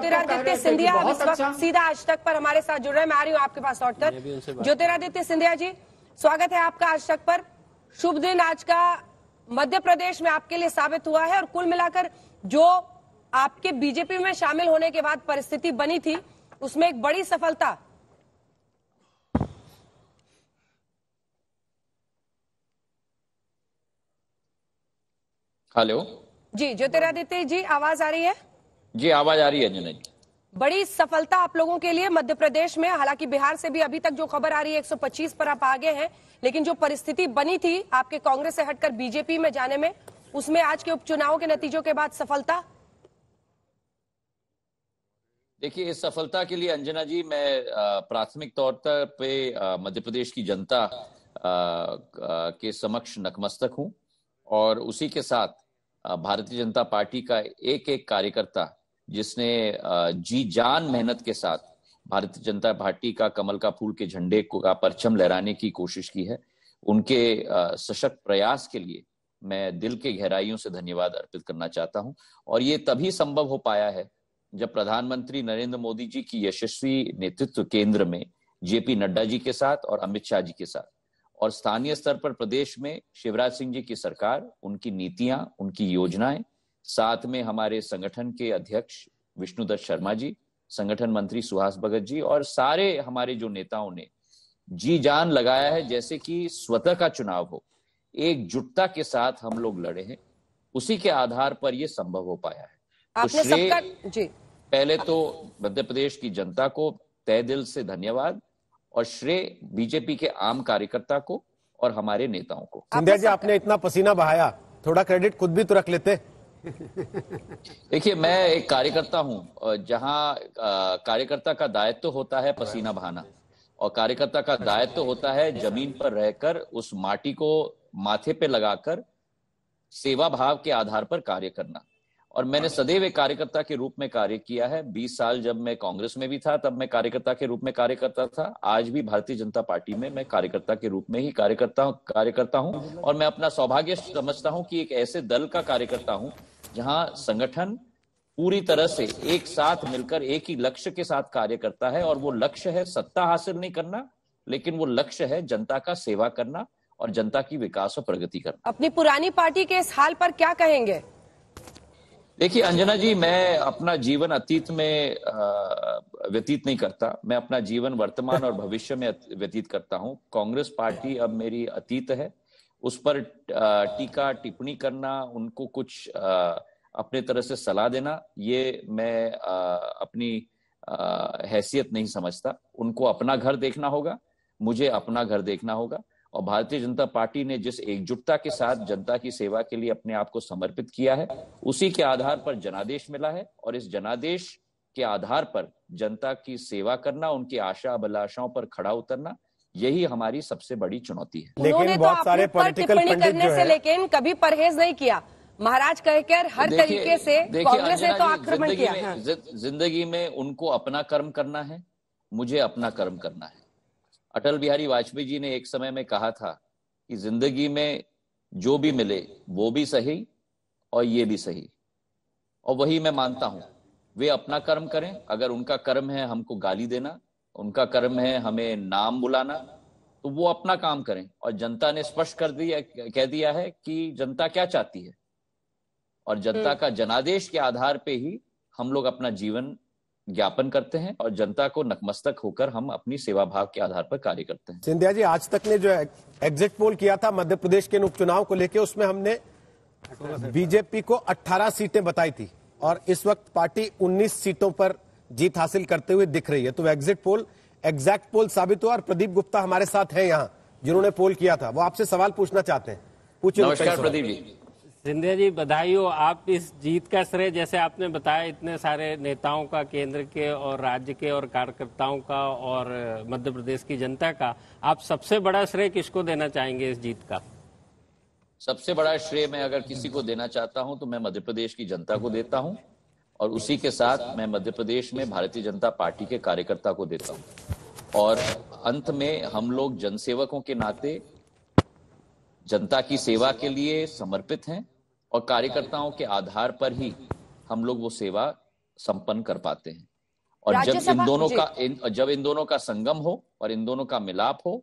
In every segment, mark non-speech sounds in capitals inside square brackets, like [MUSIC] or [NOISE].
ज्योतिरादित्य सिंधिया अब इस वक्त सीधा आज अच्छा? तक पर हमारे साथ जुड़ रहे हैं मैं आ रही हूँ आपके पास और तक ज्योतिरादित्य सिंधिया जी स्वागत है आपका आज तक पर शुभ दिन आज का मध्य प्रदेश में आपके लिए साबित हुआ है और कुल मिलाकर जो आपके बीजेपी में शामिल होने के बाद परिस्थिति बनी थी उसमें एक बड़ी सफलता हेलो जी ज्योतिरादित्य जी आवाज आ रही है जी आवाज आ रही है अंजना जी बड़ी सफलता आप लोगों के लिए मध्य प्रदेश में हालांकि बिहार से भी अभी तक जो खबर आ रही है 125 पर आप आगे हैं लेकिन जो परिस्थिति बनी थी आपके कांग्रेस से हटकर बीजेपी में जाने में उसमें आज के उपचुनाव के नतीजों के बाद सफलता देखिए इस सफलता के लिए अंजना जी मैं प्राथमिक तौर पर पे मध्य प्रदेश की जनता के समक्ष नकमस्तक हूं और उसी के साथ भारतीय जनता पार्टी का एक एक कार्यकर्ता जिसने जी जान मेहनत के साथ भारतीय जनता पार्टी का कमल का फूल के झंडे को का परचम लहराने की कोशिश की है उनके सशक्त प्रयास के लिए मैं दिल के गहराइयों से धन्यवाद अर्पित करना चाहता हूं और ये तभी संभव हो पाया है जब प्रधानमंत्री नरेंद्र मोदी जी की यशस्वी नेतृत्व केंद्र में जेपी नड्डा जी के साथ और अमित शाह जी के साथ और स्थानीय स्तर पर प्रदेश में शिवराज सिंह जी की सरकार उनकी नीतियां उनकी योजनाएं साथ में हमारे संगठन के अध्यक्ष विष्णुदत्त शर्मा जी संगठन मंत्री सुहास भगत जी और सारे हमारे जो नेताओं ने जी जान लगाया है जैसे कि स्वतः का चुनाव हो एकजुटता के साथ हम लोग लड़े हैं उसी के आधार पर यह संभव हो पाया है तो सबका जी पहले तो मध्य प्रदेश की जनता को तय दिल से धन्यवाद और श्रेय बीजेपी के आम कार्यकर्ता को और हमारे नेताओं को सिंधिया जी आपने इतना पसीना बहाया थोड़ा क्रेडिट खुद भी तो रख लेते देखिए मैं एक कार्यकर्ता हूँ जहाँ कार्यकर्ता का दायित्व तो होता है पसीना बहाना और कार्यकर्ता का दायित्व तो होता है जमीन पर रहकर उस माटी को माथे पे लगाकर सेवा भाव के आधार पर कार्य करना और मैंने सदैव एक कार्यकर्ता के रूप में कार्य किया है 20 साल जब मैं कांग्रेस में भी था तब मैं कार्यकर्ता के रूप में कार्य करता था आज भी भारतीय जनता पार्टी में मैं कार्यकर्ता के रूप में ही कार्यकर्ता कार्यकर्ता हूं और मैं अपना सौभाग्य समझता हूं कि एक ऐसे दल का कार्यकर्ता हूं जहां संगठन पूरी तरह से एक साथ मिलकर एक ही लक्ष्य के साथ कार्य करता है और वो लक्ष्य है सत्ता हासिल नहीं करना लेकिन वो लक्ष्य है जनता का सेवा करना और जनता की विकास और प्रगति करना अपनी पुरानी पार्टी के इस हाल पर क्या कहेंगे देखिए अंजना जी मैं अपना जीवन अतीत में व्यतीत नहीं करता मैं अपना जीवन वर्तमान और [LAUGHS] भविष्य में व्यतीत करता हूँ कांग्रेस पार्टी अब मेरी अतीत है उस पर टीका टिप्पणी करना उनको कुछ अपने तरह से सलाह देना ये मैं अपनी हैसियत नहीं समझता उनको अपना घर देखना होगा मुझे अपना घर देखना होगा और भारतीय जनता पार्टी ने जिस एकजुटता के साथ जनता की सेवा के लिए अपने आप को समर्पित किया है उसी के आधार पर जनादेश मिला है और इस जनादेश के आधार पर जनता की सेवा करना उनकी आशा अभिलाषाओं पर खड़ा उतरना यही हमारी सबसे बड़ी चुनौती है लेकिन तो बहुत सारे पॉलिटिकल करने से लेकिन कभी परहेज नहीं किया महाराज कहकर हर तरीके से कांग्रेस ने तो आक्रमण किया हाँ। जिंदगी में उनको अपना कर्म करना है मुझे अपना कर्म करना है अटल बिहारी वाजपेयी जी ने एक समय में कहा था कि जिंदगी में जो भी मिले वो भी सही और ये भी सही और वही मैं मानता हूं वे अपना कर्म करें अगर उनका कर्म है हमको गाली देना उनका कर्म है हमें नाम बुलाना तो वो अपना काम करें और जनता ने स्पष्ट कर दिया कह दिया है कि जनता क्या चाहती है और जनता हम्म। का जनादेश के आधार पे ही हम लोग अपना जीवन ज्ञापन करते हैं और जनता को नकमस्तक होकर हम अपनी सेवा भाव के आधार पर कार्य करते हैं सिंधिया जी आज तक ने जो एग्जिट पोल किया था मध्य प्रदेश के उपचुनाव को लेकर उसमें हमने बीजेपी को 18 सीटें बताई थी और इस वक्त पार्टी 19 सीटों पर जीत हासिल करते हुए दिख रही है तो एग्जिट पोल एग्जैक्ट पोल साबित हुआ और प्रदीप गुप्ता हमारे साथ है यहाँ जिन्होंने पोल किया था वो आपसे सवाल पूछना चाहते हैं पूछे नमस्कार प्रदीप जी सिंधिया जी बधाई हो आप इस जीत का श्रेय जैसे आपने बताया इतने सारे नेताओं का केंद्र के और राज्य के और कार्यकर्ताओं का और मध्य प्रदेश की जनता का आप सबसे बड़ा श्रेय किसको देना चाहेंगे इस जीत का सबसे बड़ा श्रेय मैं अगर किसी को देना चाहता हूं तो मैं मध्य प्रदेश की जनता को देता हूं और उसी के साथ मैं मध्य प्रदेश में भारतीय जनता पार्टी के कार्यकर्ता को देता हूं और अंत में हम लोग जनसेवकों के नाते जनता की सेवा के लिए समर्पित हैं और कार्यकर्ताओं के आधार पर ही हम लोग वो सेवा संपन्न कर पाते हैं और जब इन दोनों का इन, जब इन दोनों का संगम हो और इन दोनों का मिलाप हो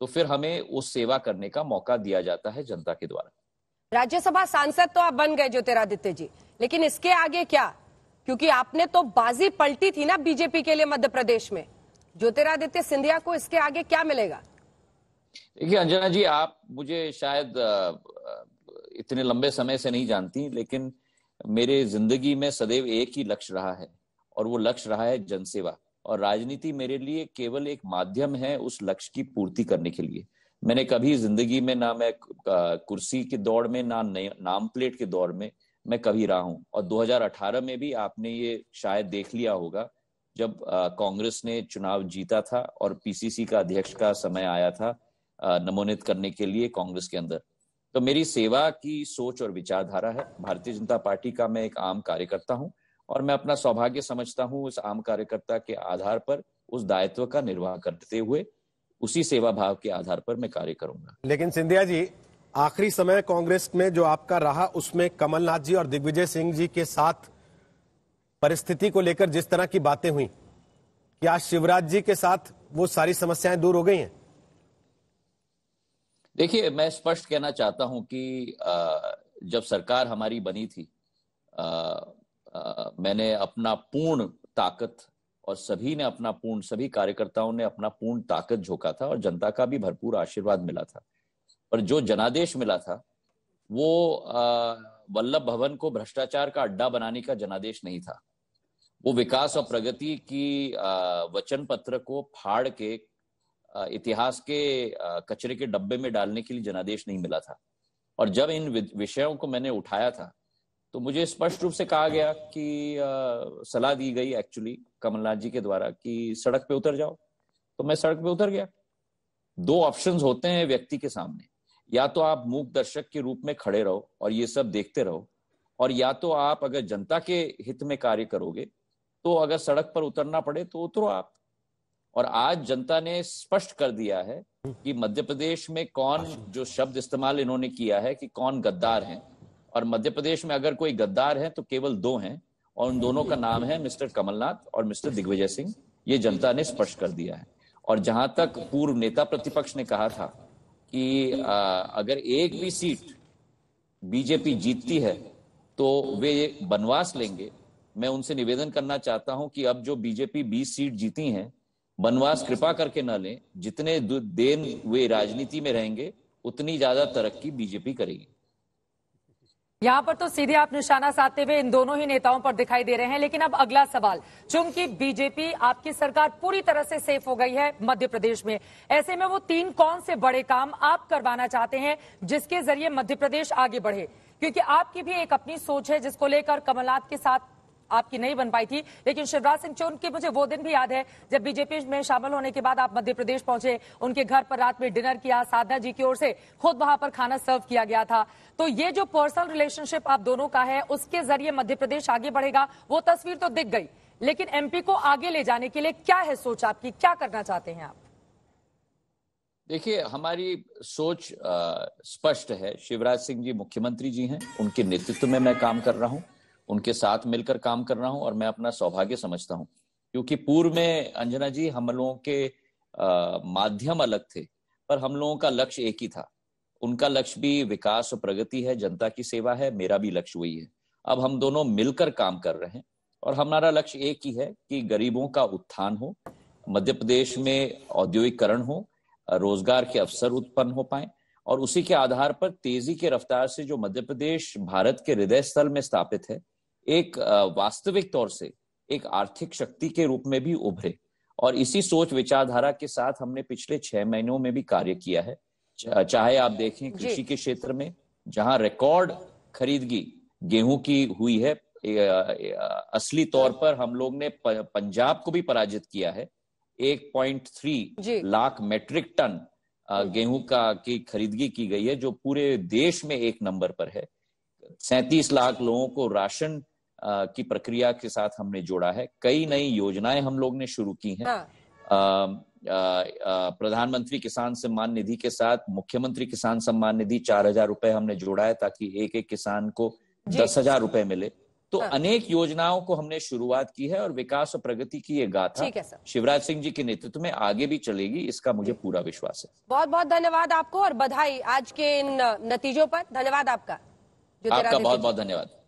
तो फिर हमें उस सेवा करने का मौका दिया जाता है जनता के द्वारा राज्यसभा सांसद तो आप बन गए ज्योतिरादित्य जी लेकिन इसके आगे क्या क्योंकि आपने तो बाजी पलटी थी ना बीजेपी के लिए मध्य प्रदेश में ज्योतिरादित्य सिंधिया को इसके आगे क्या मिलेगा देखिए अंजना जी आप मुझे शायद इतने लंबे समय से नहीं जानती लेकिन मेरे जिंदगी में सदैव एक ही लक्ष्य रहा है और वो लक्ष्य रहा है जनसेवा और राजनीति मेरे लिए केवल एक माध्यम है उस लक्ष्य की पूर्ति करने के लिए मैंने कभी जिंदगी में ना मैं कुर्सी की दौड़ में ना नाम प्लेट के दौड़ में मैं कभी रहा हूं और 2018 में भी आपने ये शायद देख लिया होगा जब कांग्रेस ने चुनाव जीता था और पीसीसी का अध्यक्ष का समय आया था नमोनित करने के लिए कांग्रेस के अंदर तो मेरी सेवा की सोच और विचारधारा है भारतीय जनता पार्टी का मैं एक आम कार्यकर्ता हूं और मैं अपना सौभाग्य समझता हूं उस आम कार्यकर्ता के आधार पर उस दायित्व का निर्वाह करते हुए उसी सेवा भाव के आधार पर मैं कार्य करूंगा लेकिन सिंधिया जी आखिरी समय कांग्रेस में जो आपका रहा उसमें कमलनाथ जी और दिग्विजय सिंह जी के साथ परिस्थिति को लेकर जिस तरह की बातें हुई क्या शिवराज जी के साथ वो सारी समस्याएं दूर हो गई हैं देखिए मैं स्पष्ट कहना चाहता हूं कि जब सरकार हमारी बनी थी मैंने अपना पूर्ण ताकत और सभी ने अपना पूर्ण सभी कार्यकर्ताओं ने अपना पूर्ण ताकत झोंका था और जनता का भी भरपूर आशीर्वाद मिला था पर जो जनादेश मिला था वो वल्लभ भवन को भ्रष्टाचार का अड्डा बनाने का जनादेश नहीं था वो विकास और प्रगति की वचन पत्र को फाड़ के इतिहास के कचरे के डब्बे में डालने के लिए जनादेश नहीं मिला था और जब इन विषयों को मैंने उठाया था तो मुझे स्पष्ट रूप से कहा गया कि सलाह दी गई एक्चुअली कमलनाथ जी के द्वारा कि सड़क पे उतर जाओ तो मैं सड़क पे उतर गया दो ऑप्शंस होते हैं व्यक्ति के सामने या तो आप मूक दर्शक के रूप में खड़े रहो और ये सब देखते रहो और या तो आप अगर जनता के हित में कार्य करोगे तो अगर सड़क पर उतरना पड़े तो उतरो आप और आज जनता ने स्पष्ट कर दिया है कि मध्य प्रदेश में कौन जो शब्द इस्तेमाल इन्होंने किया है कि कौन गद्दार हैं और मध्य प्रदेश में अगर कोई गद्दार है तो केवल दो हैं और उन दोनों का नाम है मिस्टर कमलनाथ और मिस्टर दिग्विजय सिंह ये जनता ने स्पष्ट कर दिया है और जहां तक पूर्व नेता प्रतिपक्ष ने कहा था कि अगर एक भी सीट बीजेपी जीतती है तो वे बनवास लेंगे मैं उनसे निवेदन करना चाहता हूं कि अब जो बीजेपी 20 सीट जीती हैं बनवास कृपा करके ना लें जितने देन वे राजनीति में रहेंगे उतनी ज्यादा तरक्की बीजेपी करेगी यहाँ पर तो सीधे आप निशाना साधते हुए इन दोनों ही नेताओं पर दिखाई दे रहे हैं लेकिन अब अगला सवाल चूंकि बीजेपी आपकी सरकार पूरी तरह से सेफ हो गई है मध्य प्रदेश में ऐसे में वो तीन कौन से बड़े काम आप करवाना चाहते हैं जिसके जरिए मध्य प्रदेश आगे बढ़े क्योंकि आपकी भी एक अपनी सोच है जिसको लेकर कमलनाथ के साथ आपकी नहीं बन पाई थी लेकिन शिवराज सिंह चौहान की मुझे वो दिन भी याद है जब बीजेपी में शामिल होने के बाद आप मध्य प्रदेश पहुंचे उनके घर पर रात में डिनर किया साधना जी की ओर से खुद वहां पर खाना सर्व किया गया था तो ये जो पर्सनल रिलेशनशिप आप दोनों का है उसके जरिए मध्य प्रदेश आगे बढ़ेगा वो तस्वीर तो दिख गई लेकिन एमपी को आगे ले जाने के लिए क्या है सोच आपकी क्या करना चाहते हैं आप देखिए हमारी सोच स्पष्ट है शिवराज सिंह जी मुख्यमंत्री जी हैं उनके नेतृत्व में मैं काम कर रहा हूं उनके साथ मिलकर काम कर रहा हूं और मैं अपना सौभाग्य समझता हूं क्योंकि पूर्व में अंजना जी हम लोगों के आ, माध्यम अलग थे पर हम लोगों का लक्ष्य एक ही था उनका लक्ष्य भी विकास और प्रगति है जनता की सेवा है मेरा भी लक्ष्य वही है अब हम दोनों मिलकर काम कर रहे हैं और हमारा लक्ष्य एक ही है कि गरीबों का उत्थान हो मध्य प्रदेश में औद्योगिकरण हो रोजगार के अवसर उत्पन्न हो पाए और उसी के आधार पर तेजी के रफ्तार से जो मध्य प्रदेश भारत के हृदय स्थल में स्थापित है एक वास्तविक तौर से एक आर्थिक शक्ति के रूप में भी उभरे और इसी सोच विचारधारा के साथ हमने पिछले छह महीनों में भी कार्य किया है अच्छा। चाहे आप देखें कृषि के क्षेत्र में जहां रिकॉर्ड खरीदगी गेहूं की हुई है असली तौर पर हम लोग ने पंजाब को भी पराजित किया है 1.3 लाख मेट्रिक टन हम्म। गेहूं का की खरीदगी की गई है जो पूरे देश में एक नंबर पर है सैतीस लाख लोगों को राशन की प्रक्रिया के साथ हमने जोड़ा है कई नई योजनाएं हम लोग ने शुरू की हैं हाँ। प्रधानमंत्री किसान सम्मान निधि के साथ मुख्यमंत्री किसान सम्मान निधि चार हजार रुपए हमने जोड़ा है ताकि एक एक किसान को दस हजार रुपए मिले तो हाँ। अनेक योजनाओं को हमने शुरुआत की है और विकास और प्रगति की ये गाथा शिवराज सिंह जी के नेतृत्व में आगे भी चलेगी इसका मुझे पूरा विश्वास है बहुत बहुत धन्यवाद आपको और बधाई आज के इन नतीजों पर धन्यवाद आपका आपका बहुत बहुत धन्यवाद